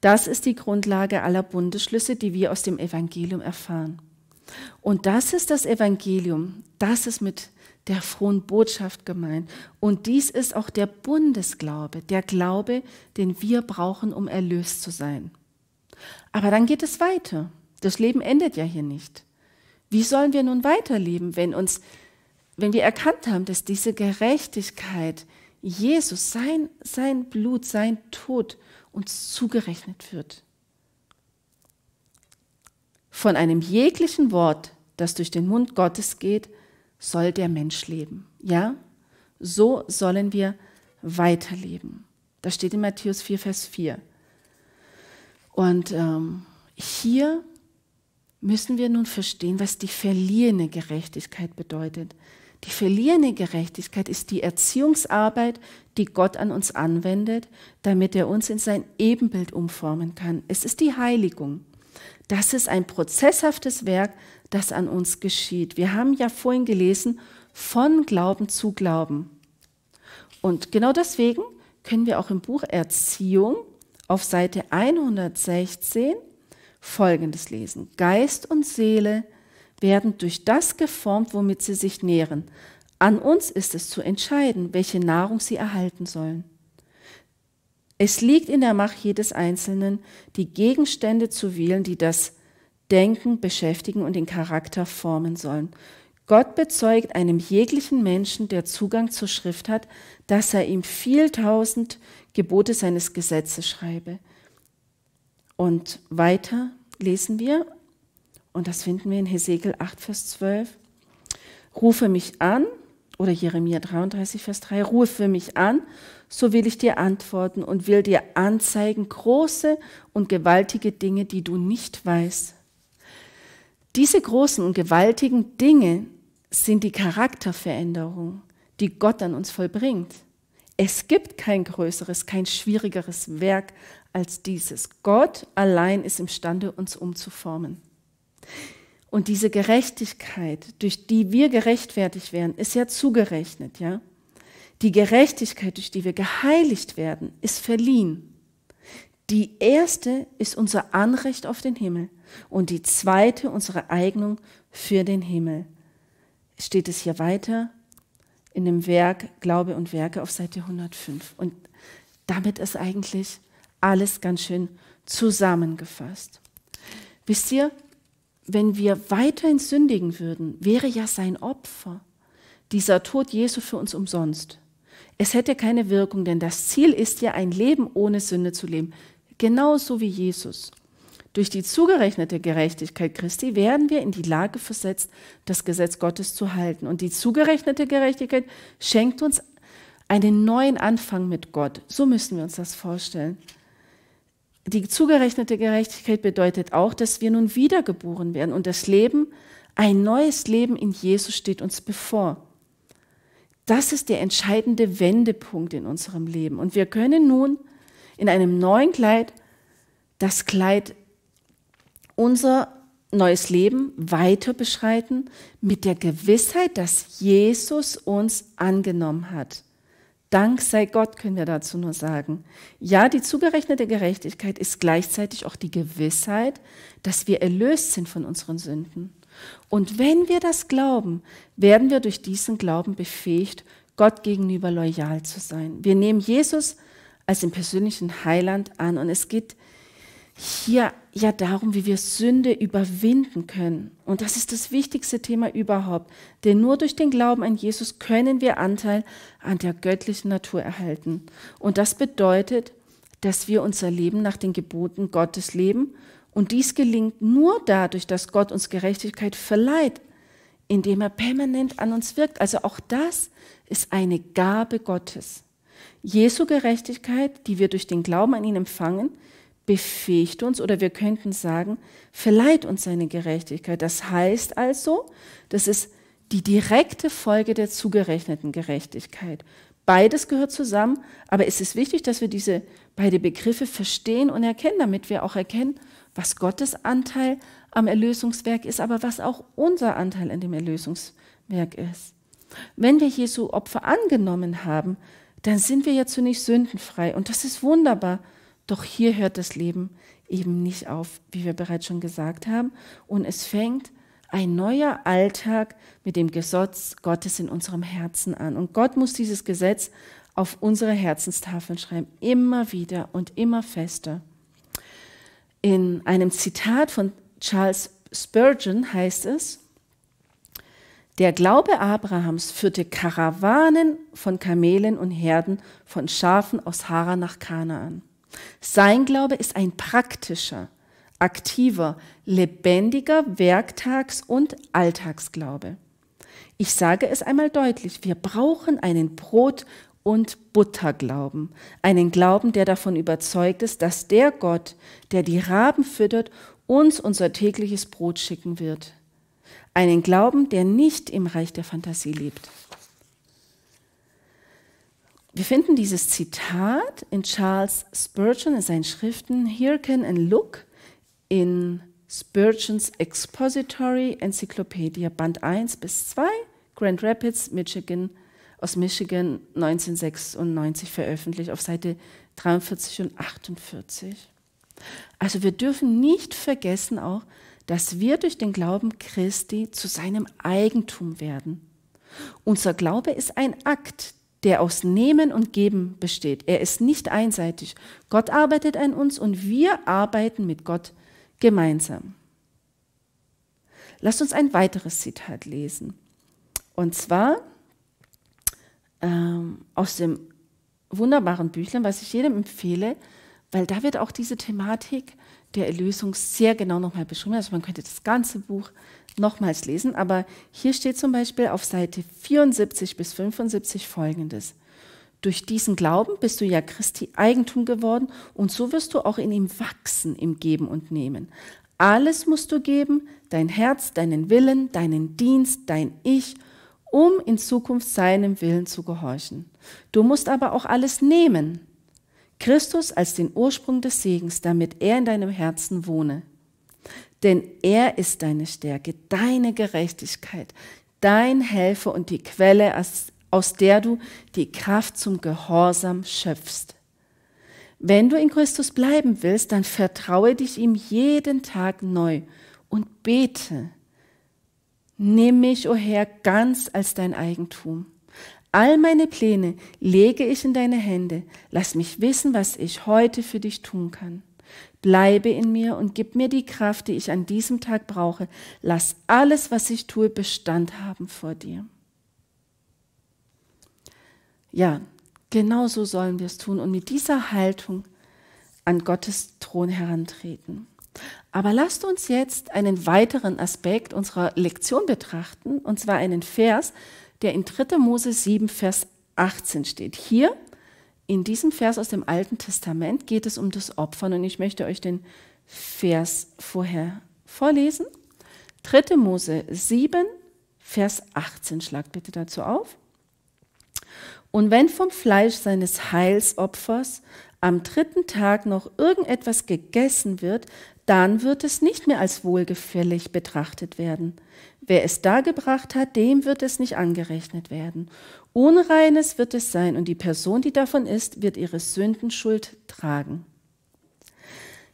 Das ist die Grundlage aller Bundesschlüsse, die wir aus dem Evangelium erfahren. Und das ist das Evangelium, das ist mit der frohen Botschaft gemeint. Und dies ist auch der Bundesglaube, der Glaube, den wir brauchen, um erlöst zu sein. Aber dann geht es weiter. Das Leben endet ja hier nicht. Wie sollen wir nun weiterleben, wenn uns wenn wir erkannt haben, dass diese Gerechtigkeit, Jesus, sein, sein Blut, sein Tod uns zugerechnet wird. Von einem jeglichen Wort, das durch den Mund Gottes geht, soll der Mensch leben. Ja, so sollen wir weiterleben. Das steht in Matthäus 4, Vers 4. Und ähm, hier müssen wir nun verstehen, was die verliehene Gerechtigkeit bedeutet. Die verlierende Gerechtigkeit ist die Erziehungsarbeit, die Gott an uns anwendet, damit er uns in sein Ebenbild umformen kann. Es ist die Heiligung. Das ist ein prozesshaftes Werk, das an uns geschieht. Wir haben ja vorhin gelesen, von Glauben zu Glauben. Und genau deswegen können wir auch im Buch Erziehung auf Seite 116 Folgendes lesen. Geist und Seele werden durch das geformt, womit sie sich nähren. An uns ist es zu entscheiden, welche Nahrung sie erhalten sollen. Es liegt in der Macht jedes Einzelnen, die Gegenstände zu wählen, die das Denken beschäftigen und den Charakter formen sollen. Gott bezeugt einem jeglichen Menschen, der Zugang zur Schrift hat, dass er ihm viel tausend Gebote seines Gesetzes schreibe. Und weiter lesen wir, und das finden wir in Hesekiel 8, Vers 12. Rufe mich an, oder Jeremia 33, Vers 3, rufe mich an, so will ich dir antworten und will dir anzeigen große und gewaltige Dinge, die du nicht weißt. Diese großen und gewaltigen Dinge sind die Charakterveränderung, die Gott an uns vollbringt. Es gibt kein größeres, kein schwierigeres Werk als dieses. Gott allein ist imstande, uns umzuformen. Und diese Gerechtigkeit, durch die wir gerechtfertigt werden, ist ja zugerechnet, ja? Die Gerechtigkeit, durch die wir geheiligt werden, ist verliehen. Die erste ist unser Anrecht auf den Himmel und die zweite unsere Eignung für den Himmel. Steht es hier weiter in dem Werk Glaube und Werke auf Seite 105. Und damit ist eigentlich alles ganz schön zusammengefasst. Wisst ihr, wenn wir weiterhin sündigen würden, wäre ja sein Opfer, dieser Tod Jesu für uns umsonst. Es hätte keine Wirkung, denn das Ziel ist ja, ein Leben ohne Sünde zu leben, genauso wie Jesus. Durch die zugerechnete Gerechtigkeit Christi werden wir in die Lage versetzt, das Gesetz Gottes zu halten. Und die zugerechnete Gerechtigkeit schenkt uns einen neuen Anfang mit Gott. So müssen wir uns das vorstellen die zugerechnete Gerechtigkeit bedeutet auch, dass wir nun wiedergeboren werden und das Leben, ein neues Leben in Jesus steht uns bevor. Das ist der entscheidende Wendepunkt in unserem Leben. Und wir können nun in einem neuen Kleid das Kleid unser neues Leben weiter beschreiten mit der Gewissheit, dass Jesus uns angenommen hat. Dank sei Gott, können wir dazu nur sagen. Ja, die zugerechnete Gerechtigkeit ist gleichzeitig auch die Gewissheit, dass wir erlöst sind von unseren Sünden. Und wenn wir das glauben, werden wir durch diesen Glauben befähigt, Gott gegenüber loyal zu sein. Wir nehmen Jesus als den persönlichen Heiland an und es geht hier ja darum, wie wir Sünde überwinden können. Und das ist das wichtigste Thema überhaupt. Denn nur durch den Glauben an Jesus können wir Anteil an der göttlichen Natur erhalten. Und das bedeutet, dass wir unser Leben nach den Geboten Gottes leben. Und dies gelingt nur dadurch, dass Gott uns Gerechtigkeit verleiht, indem er permanent an uns wirkt. Also auch das ist eine Gabe Gottes. Jesu Gerechtigkeit, die wir durch den Glauben an ihn empfangen, befähigt uns oder wir könnten sagen, verleiht uns seine Gerechtigkeit. Das heißt also, das ist die direkte Folge der zugerechneten Gerechtigkeit. Beides gehört zusammen, aber es ist wichtig, dass wir diese beiden Begriffe verstehen und erkennen, damit wir auch erkennen, was Gottes Anteil am Erlösungswerk ist, aber was auch unser Anteil an dem Erlösungswerk ist. Wenn wir Jesu Opfer angenommen haben, dann sind wir ja zunächst sündenfrei und das ist wunderbar. Doch hier hört das Leben eben nicht auf, wie wir bereits schon gesagt haben. Und es fängt ein neuer Alltag mit dem Gesetz Gottes in unserem Herzen an. Und Gott muss dieses Gesetz auf unsere Herzenstafeln schreiben, immer wieder und immer fester. In einem Zitat von Charles Spurgeon heißt es, der Glaube Abrahams führte Karawanen von Kamelen und Herden von Schafen aus Hara nach Kanaan. Sein Glaube ist ein praktischer, aktiver, lebendiger Werktags- und Alltagsglaube. Ich sage es einmal deutlich, wir brauchen einen Brot- und Butterglauben, einen Glauben, der davon überzeugt ist, dass der Gott, der die Raben füttert, uns unser tägliches Brot schicken wird. Einen Glauben, der nicht im Reich der Fantasie lebt. Wir finden dieses Zitat in Charles Spurgeon in seinen Schriften Hyrcan and Look in Spurgeons Expository Encyclopedia Band 1 bis 2, Grand Rapids, Michigan, aus Michigan 1996 veröffentlicht auf Seite 43 und 48. Also wir dürfen nicht vergessen auch, dass wir durch den Glauben Christi zu seinem Eigentum werden. Unser Glaube ist ein Akt, der aus Nehmen und Geben besteht. Er ist nicht einseitig. Gott arbeitet an uns und wir arbeiten mit Gott gemeinsam. Lasst uns ein weiteres Zitat lesen. Und zwar ähm, aus dem wunderbaren Büchlein, was ich jedem empfehle, weil da wird auch diese Thematik der Erlösung sehr genau nochmal beschrieben. Also man könnte das ganze Buch nochmals lesen, aber hier steht zum Beispiel auf Seite 74 bis 75 folgendes. Durch diesen Glauben bist du ja Christi Eigentum geworden und so wirst du auch in ihm wachsen im Geben und Nehmen. Alles musst du geben, dein Herz, deinen Willen, deinen Dienst, dein Ich, um in Zukunft seinem Willen zu gehorchen. Du musst aber auch alles nehmen, Christus als den Ursprung des Segens, damit er in deinem Herzen wohne. Denn er ist deine Stärke, deine Gerechtigkeit, dein Helfer und die Quelle, aus der du die Kraft zum Gehorsam schöpfst. Wenn du in Christus bleiben willst, dann vertraue dich ihm jeden Tag neu und bete. Nimm mich, o oh Herr, ganz als dein Eigentum. All meine Pläne lege ich in deine Hände. Lass mich wissen, was ich heute für dich tun kann. Bleibe in mir und gib mir die Kraft, die ich an diesem Tag brauche. Lass alles, was ich tue, Bestand haben vor dir. Ja, genau so sollen wir es tun und mit dieser Haltung an Gottes Thron herantreten. Aber lasst uns jetzt einen weiteren Aspekt unserer Lektion betrachten, und zwar einen Vers, der in 3. Mose 7, Vers 18 steht. Hier in diesem Vers aus dem Alten Testament geht es um das Opfern und ich möchte euch den Vers vorher vorlesen. 3. Mose 7, Vers 18, schlagt bitte dazu auf. Und wenn vom Fleisch seines Heilsopfers am dritten Tag noch irgendetwas gegessen wird, dann wird es nicht mehr als wohlgefällig betrachtet werden. Wer es dargebracht hat, dem wird es nicht angerechnet werden. Unreines wird es sein, und die Person, die davon ist, wird ihre Sündenschuld tragen.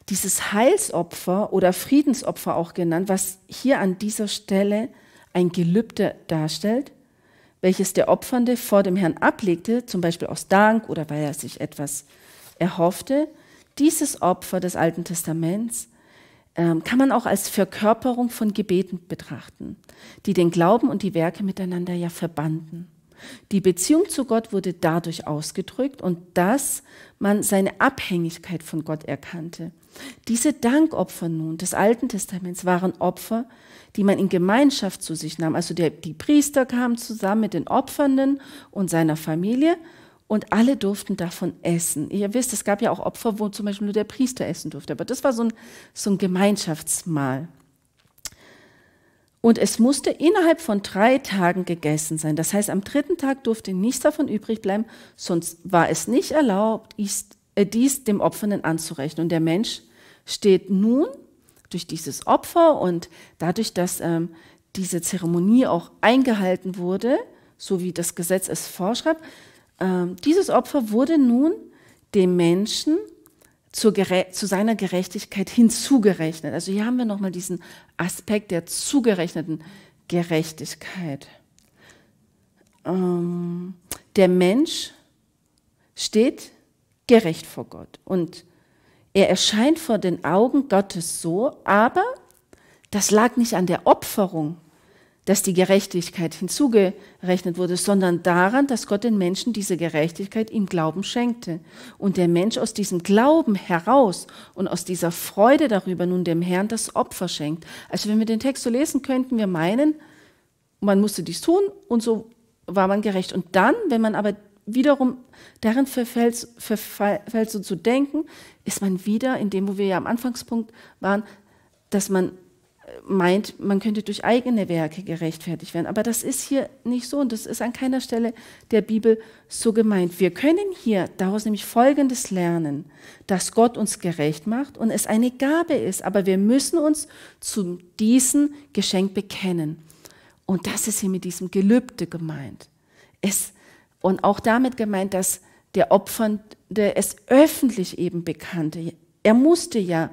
Dieses Heilsopfer oder Friedensopfer auch genannt, was hier an dieser Stelle ein Gelübde darstellt, welches der Opfernde vor dem Herrn ablegte, zum Beispiel aus Dank oder weil er sich etwas erhoffte, dieses Opfer des Alten Testaments ähm, kann man auch als Verkörperung von Gebeten betrachten, die den Glauben und die Werke miteinander ja verbanden. Die Beziehung zu Gott wurde dadurch ausgedrückt und dass man seine Abhängigkeit von Gott erkannte. Diese Dankopfer nun des Alten Testaments waren Opfer, die man in Gemeinschaft zu sich nahm. Also der, die Priester kamen zusammen mit den Opfernden und seiner Familie und alle durften davon essen. Ihr wisst, es gab ja auch Opfer, wo zum Beispiel nur der Priester essen durfte, aber das war so ein, so ein Gemeinschaftsmahl. Und es musste innerhalb von drei Tagen gegessen sein. Das heißt, am dritten Tag durfte nichts davon übrig bleiben, sonst war es nicht erlaubt, dies äh, dem Opfernden anzurechnen. Und der Mensch steht nun durch dieses Opfer und dadurch, dass ähm, diese Zeremonie auch eingehalten wurde, so wie das Gesetz es vorschreibt, ähm, dieses Opfer wurde nun dem Menschen zu seiner Gerechtigkeit hinzugerechnet. Also hier haben wir nochmal diesen Aspekt der zugerechneten Gerechtigkeit. Ähm, der Mensch steht gerecht vor Gott und er erscheint vor den Augen Gottes so, aber das lag nicht an der Opferung dass die Gerechtigkeit hinzugerechnet wurde, sondern daran, dass Gott den Menschen diese Gerechtigkeit im Glauben schenkte. Und der Mensch aus diesem Glauben heraus und aus dieser Freude darüber nun dem Herrn das Opfer schenkt. Also wenn wir den Text so lesen könnten, wir meinen, man musste dies tun und so war man gerecht. Und dann, wenn man aber wiederum darin verfällt, verfällt so zu denken, ist man wieder in dem, wo wir ja am Anfangspunkt waren, dass man meint, man könnte durch eigene Werke gerechtfertigt werden. Aber das ist hier nicht so und das ist an keiner Stelle der Bibel so gemeint. Wir können hier daraus nämlich Folgendes lernen, dass Gott uns gerecht macht und es eine Gabe ist, aber wir müssen uns zu diesem Geschenk bekennen. Und das ist hier mit diesem Gelübde gemeint. Es, und auch damit gemeint, dass der Opfernde es öffentlich eben bekannte. Er musste ja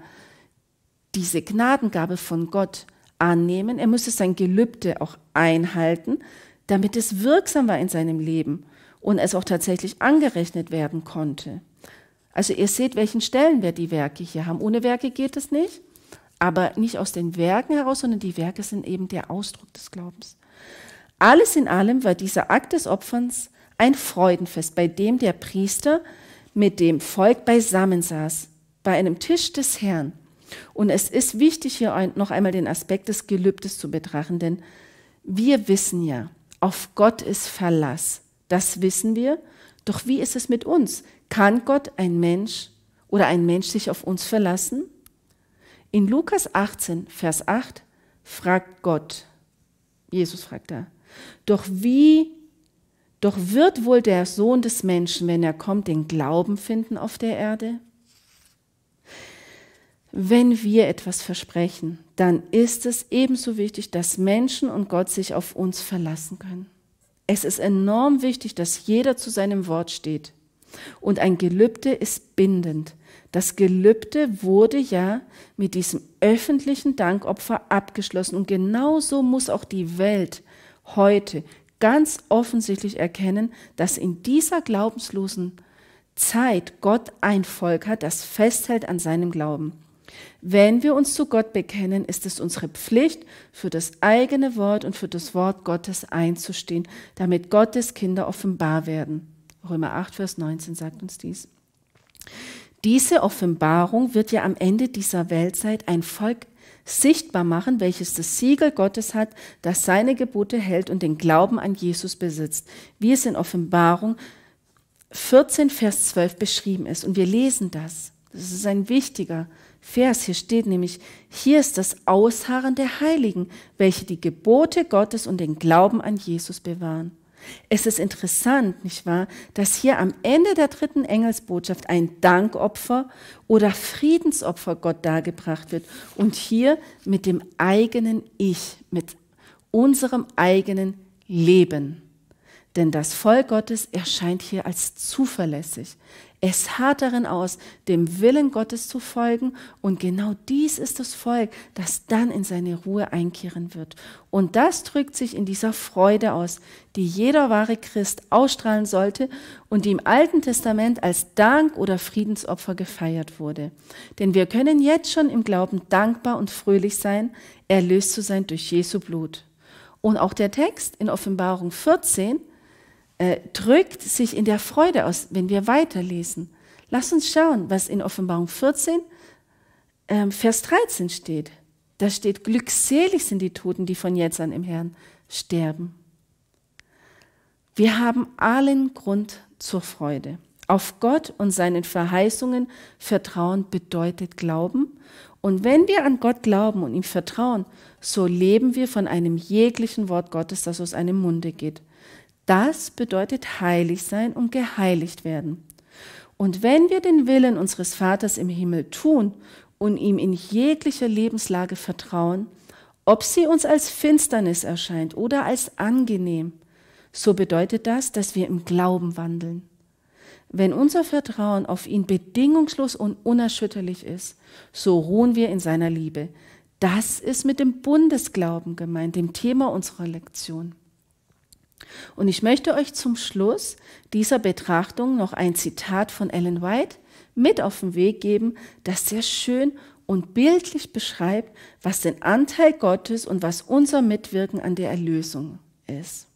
diese Gnadengabe von Gott annehmen, er musste sein Gelübde auch einhalten, damit es wirksam war in seinem Leben und es auch tatsächlich angerechnet werden konnte. Also ihr seht, welchen Stellenwert die Werke hier haben. Ohne Werke geht es nicht, aber nicht aus den Werken heraus, sondern die Werke sind eben der Ausdruck des Glaubens. Alles in allem war dieser Akt des Opferns ein Freudenfest, bei dem der Priester mit dem Volk beisammen saß, bei einem Tisch des Herrn und es ist wichtig, hier noch einmal den Aspekt des Gelübdes zu betrachten, denn wir wissen ja, auf Gott ist Verlass. Das wissen wir. Doch wie ist es mit uns? Kann Gott ein Mensch oder ein Mensch sich auf uns verlassen? In Lukas 18, Vers 8 fragt Gott, Jesus fragt da, doch wie, doch wird wohl der Sohn des Menschen, wenn er kommt, den Glauben finden auf der Erde? Wenn wir etwas versprechen, dann ist es ebenso wichtig, dass Menschen und Gott sich auf uns verlassen können. Es ist enorm wichtig, dass jeder zu seinem Wort steht. Und ein Gelübde ist bindend. Das Gelübde wurde ja mit diesem öffentlichen Dankopfer abgeschlossen. Und genauso muss auch die Welt heute ganz offensichtlich erkennen, dass in dieser glaubenslosen Zeit Gott ein Volk hat, das festhält an seinem Glauben. Wenn wir uns zu Gott bekennen, ist es unsere Pflicht, für das eigene Wort und für das Wort Gottes einzustehen, damit Gottes Kinder offenbar werden. Römer 8, Vers 19 sagt uns dies. Diese Offenbarung wird ja am Ende dieser Weltzeit ein Volk sichtbar machen, welches das Siegel Gottes hat, das seine Gebote hält und den Glauben an Jesus besitzt, wie es in Offenbarung 14, Vers 12 beschrieben ist. Und wir lesen das. Das ist ein wichtiger Vers. Vers hier steht nämlich, hier ist das Ausharren der Heiligen, welche die Gebote Gottes und den Glauben an Jesus bewahren. Es ist interessant, nicht wahr, dass hier am Ende der dritten Engelsbotschaft ein Dankopfer oder Friedensopfer Gott dargebracht wird und hier mit dem eigenen Ich, mit unserem eigenen Leben. Denn das Volk Gottes erscheint hier als zuverlässig. Es hart darin aus, dem Willen Gottes zu folgen. Und genau dies ist das Volk, das dann in seine Ruhe einkehren wird. Und das drückt sich in dieser Freude aus, die jeder wahre Christ ausstrahlen sollte und die im Alten Testament als Dank oder Friedensopfer gefeiert wurde. Denn wir können jetzt schon im Glauben dankbar und fröhlich sein, erlöst zu sein durch Jesu Blut. Und auch der Text in Offenbarung 14 äh, drückt sich in der Freude aus, wenn wir weiterlesen. Lass uns schauen, was in Offenbarung 14, ähm, Vers 13 steht. Da steht, glückselig sind die Toten, die von jetzt an im Herrn sterben. Wir haben allen Grund zur Freude. Auf Gott und seinen Verheißungen vertrauen bedeutet Glauben. Und wenn wir an Gott glauben und ihm vertrauen, so leben wir von einem jeglichen Wort Gottes, das aus einem Munde geht. Das bedeutet heilig sein und geheiligt werden. Und wenn wir den Willen unseres Vaters im Himmel tun und ihm in jeglicher Lebenslage vertrauen, ob sie uns als Finsternis erscheint oder als angenehm, so bedeutet das, dass wir im Glauben wandeln. Wenn unser Vertrauen auf ihn bedingungslos und unerschütterlich ist, so ruhen wir in seiner Liebe. Das ist mit dem Bundesglauben gemeint, dem Thema unserer Lektion. Und ich möchte euch zum Schluss dieser Betrachtung noch ein Zitat von Ellen White mit auf den Weg geben, das sehr schön und bildlich beschreibt, was den Anteil Gottes und was unser Mitwirken an der Erlösung ist.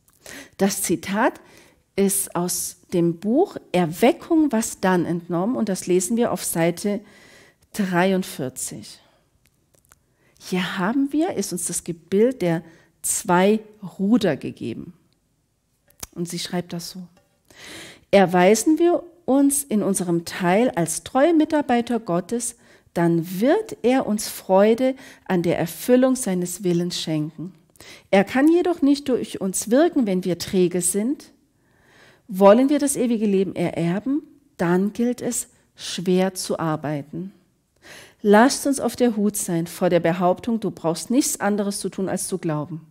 Das Zitat ist aus dem Buch Erweckung, was dann entnommen und das lesen wir auf Seite 43. Hier haben wir, ist uns das Gebild der zwei Ruder gegeben. Und sie schreibt das so. Erweisen wir uns in unserem Teil als treue Mitarbeiter Gottes, dann wird er uns Freude an der Erfüllung seines Willens schenken. Er kann jedoch nicht durch uns wirken, wenn wir träge sind. Wollen wir das ewige Leben ererben, dann gilt es, schwer zu arbeiten. Lasst uns auf der Hut sein vor der Behauptung, du brauchst nichts anderes zu tun, als zu glauben.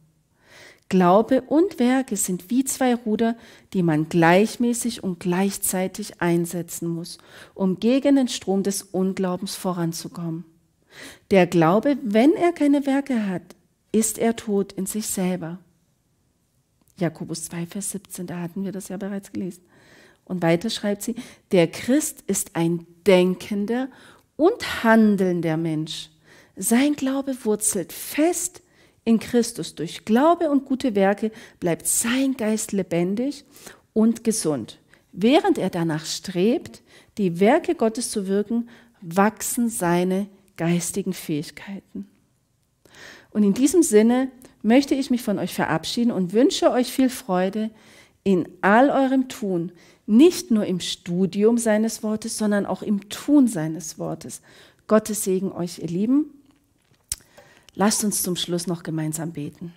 Glaube und Werke sind wie zwei Ruder, die man gleichmäßig und gleichzeitig einsetzen muss, um gegen den Strom des Unglaubens voranzukommen. Der Glaube, wenn er keine Werke hat, ist er tot in sich selber. Jakobus 2, Vers 17, da hatten wir das ja bereits gelesen. Und weiter schreibt sie, der Christ ist ein denkender und handelnder Mensch. Sein Glaube wurzelt fest in Christus durch Glaube und gute Werke bleibt sein Geist lebendig und gesund. Während er danach strebt, die Werke Gottes zu wirken, wachsen seine geistigen Fähigkeiten. Und in diesem Sinne möchte ich mich von euch verabschieden und wünsche euch viel Freude in all eurem Tun, nicht nur im Studium seines Wortes, sondern auch im Tun seines Wortes. Gottes Segen euch, ihr Lieben. Lasst uns zum Schluss noch gemeinsam beten.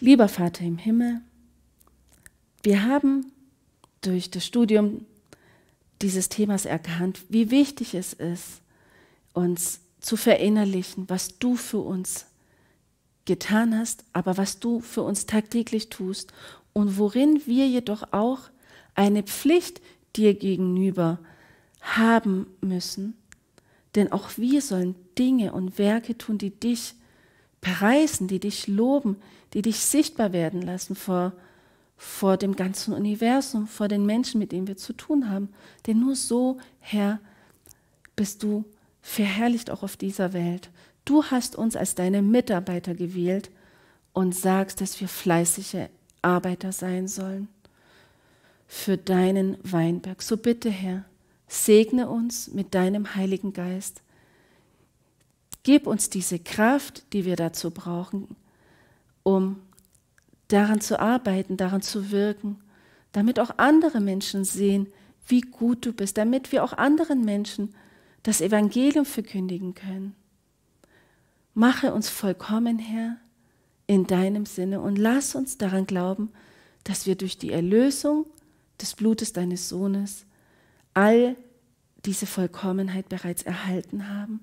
Lieber Vater im Himmel, wir haben durch das Studium dieses Themas erkannt, wie wichtig es ist, uns zu verinnerlichen, was du für uns getan hast, aber was du für uns tagtäglich tust und worin wir jedoch auch eine Pflicht dir gegenüber haben müssen, denn auch wir sollen Dinge und Werke tun, die dich preisen, die dich loben, die dich sichtbar werden lassen vor, vor dem ganzen Universum, vor den Menschen, mit denen wir zu tun haben. Denn nur so, Herr, bist du verherrlicht auch auf dieser Welt. Du hast uns als deine Mitarbeiter gewählt und sagst, dass wir fleißige Arbeiter sein sollen für deinen Weinberg. So bitte, Herr, Segne uns mit deinem Heiligen Geist. Gib uns diese Kraft, die wir dazu brauchen, um daran zu arbeiten, daran zu wirken, damit auch andere Menschen sehen, wie gut du bist, damit wir auch anderen Menschen das Evangelium verkündigen können. Mache uns vollkommen, Herr, in deinem Sinne und lass uns daran glauben, dass wir durch die Erlösung des Blutes deines Sohnes all diese Vollkommenheit bereits erhalten haben?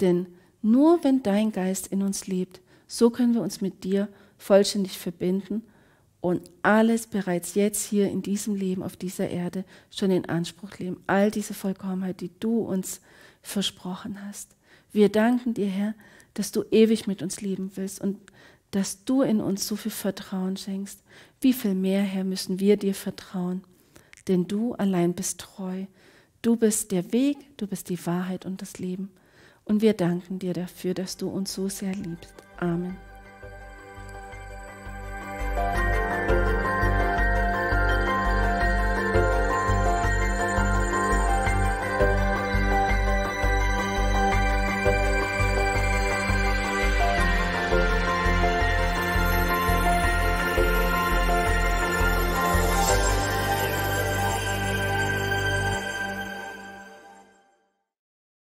Denn nur wenn dein Geist in uns lebt, so können wir uns mit dir vollständig verbinden und alles bereits jetzt hier in diesem Leben auf dieser Erde schon in Anspruch nehmen. All diese Vollkommenheit, die du uns versprochen hast. Wir danken dir, Herr, dass du ewig mit uns leben willst und dass du in uns so viel Vertrauen schenkst. Wie viel mehr, Herr, müssen wir dir vertrauen? Denn du allein bist treu. Du bist der Weg, du bist die Wahrheit und das Leben. Und wir danken dir dafür, dass du uns so sehr liebst. Amen.